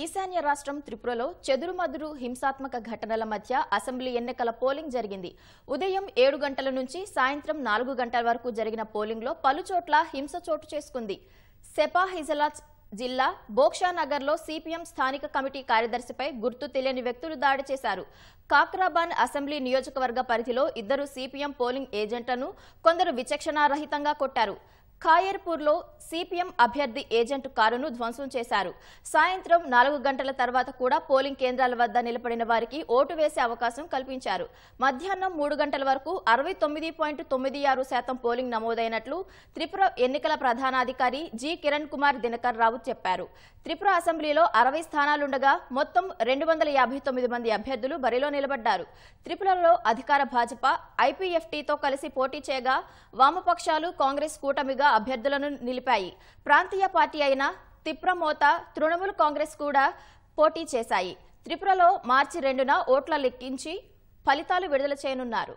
ఈశాన్య రాష్ట్రం త్రిపురలో చెదురుమదురు హింసాత్మక ఘటనల మధ్య అసెంబ్లీ ఎన్నికల పోలింగ్ జరిగింది ఉదయం ఏడు గంటల నుంచి సాయంత్రం నాలుగు గంటల వరకు జరిగిన పోలింగ్లో పలుచోట్ల హింస చోటు చేసుకుంది సెపాహిజలాజ్ జిల్లా బోక్షానగర్లో సిపిఎం స్థానిక కమిటీ కార్యదర్శిపై గుర్తు తెలియని వ్యక్తులు దాడి చేశారు కాక్రాబాన్ అసెంబ్లీ నియోజకవర్గ పరిధిలో ఇద్దరు సిపిఎం పోలింగ్ ఏజెంట్లను కొందరు విచక్షణారహితంగా కొట్టారు ఖాయర్పూర్లో సిపిఎం అభ్యర్థి ఏజెంట్ కారును ధ్వంసం చేశారు సాయంత్రం నాలుగు గంటల తర్వాత కూడా పోలింగ్ కేంద్రాల వద్ద నిలబడిన వారికి ఓటు వేసే అవకాశం కల్పించారు మధ్యాహ్నం మూడు గంటల వరకు అరవై శాతం పోలింగ్ నమోదైనట్లు త్రిపుర ఎన్నికల ప్రధానాధికారి జి కిరణ్ కుమార్ దినకర్ రావు చెప్పారు త్రిపుర అసెంబ్లీలో అరవై స్థానాలుండగా మొత్తం రెండు మంది అభ్యర్థులు బరిలో నిలబడ్డారు త్రిపురలో అధికార భాజపా ఐపీఎఫ్టీతో కలిసి పోటీ చేయగా వామపక్షాలు కాంగ్రెస్ కూటమిగా అభ్యర్థులుగా అభ్యర్థులను నిలిపాయి ప్రాంతీయ పార్టీ అయిన తిప్రమోత తృణమూల్ కాంగ్రెస్ కూడా పోటీ చేశాయి త్రిపురలో మార్చి రెండున ఓట్ల లెక్కించి ఫలితాలు విడుదల చేయనున్నారు